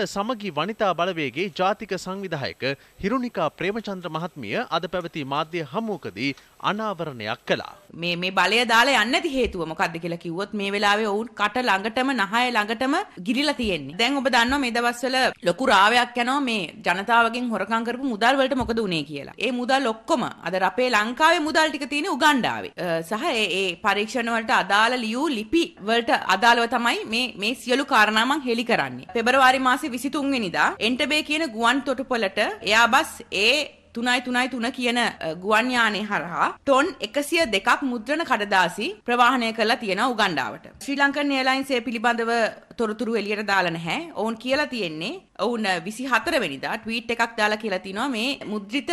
සමගි වනිතා බලවේගේ ජාතික සංවිධායක හිරුණිකා ප්‍රේමචන්ද්‍ර මහත්මිය අද පැවති මාධ්‍ය හමුවකදී අනාවරණයක් කළා. මේ මේ බලය දාලා යන්න ඇති හේතුව මොකද්ද කියලා කිව්වොත් මේ වෙලාවේ ඔවුන් කට ළඟටම නහය ළඟටම ගිරිලා තියෙන්නේ. දැන් ඔබ දන්නවා මේ දවස්වල ලොකු රාවයක් යනවා මේ ජනතාවගෙන් හොරකම් කරපු මුදල් වලට මොකද උනේ කියලා. ඒ මුදල් ඔක්කොම අද අපේ ලංකාවේ මුදල් ටික තියෙන්නේ උගන්ඩාවේ. සහ ඒ ඒ පරීක්ෂණ වලට අදාළ ලියූ ලිපි වලට අදාළව තමයි මේ මේ සියලු කාරණා මං හෙලි කරන්නේ. පෙබරවාරි මාස මාසේ 23 වෙනිදා එන්ටබේ කියන ගුවන් තොටුපළට එයාබස් ඒ තුනයි තුනයි තුන කියන ගුවන් යානය හරහා ටොන් එකසිය දෙකක් මුද්‍රණ කඩදාසි ප්‍රවාහනය කරලා තියෙන උගණ්ඩාවට. ශ්‍රී ලංකන් එයලයින්සේ පිළිබඳව තොරතුරු එලියට දාලා නැහැ. ඔවුන් කියලා තියෙන්නේ ඔවුන් 24 වෙනිදා ට්වීට් එකක් දාලා කියලා තිනවා මේ මුද්‍රිත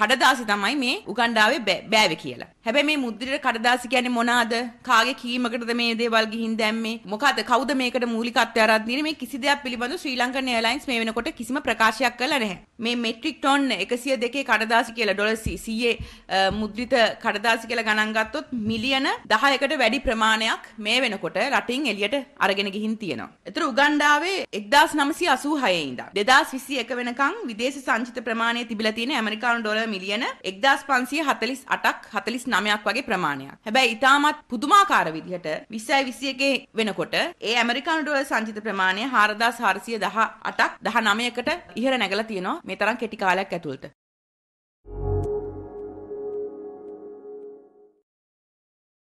කඩදාසි තමයි මේ උගන්ඩාවේ බෑවේ කියලා. හැබැයි මේ මුද්‍රිත කඩදාසි කියන්නේ මොනවාද? කාගේ කීමකටද මේ දේවල් ගිහින් දැම්මේ? මොකද කවුද මේකට මූලිකත්වය අරන් තියෙන්නේ? මේ කිසි දෙයක් පිළිබඳව ශ්‍රී ලංකන් එයර්ලයින්ස් මේ වෙනකොට කිසිම ප්‍රකාශයක් කළා නැහැ. මේ මෙට්‍රික් ටොන් 102 කඩදාසි කියලා ඩොලර් 100 මුද්‍රිත කඩදාසි කියලා ගණන් ගත්තොත් මිලියන 10කට වැඩි ප්‍රමාණයක් මේ වෙනකොට රටින් එළියට අරගෙන ගිහින් තියෙනවා. එතර උගන්ඩාවේ 1986 ඉඳන් 2021 වෙනකන් විදේශ සංචිත ප්‍රමාණය තිබිලා තියෙන ඇමරිකානු ඩොලර් මිලියන 1548ක් 49ක් වගේ ප්‍රමාණයක්. හැබැයි ඊටමත් පුදුමාකාර විදිහට 2021 වෙනකොට ඒ ඇමරිකානු ඩොලර් සංචිත ප්‍රමාණය 4418ක් 19කට ඉහළ නැගලා තියෙනවා මේ තරම් කෙටි කාලයක් ඇතුළත.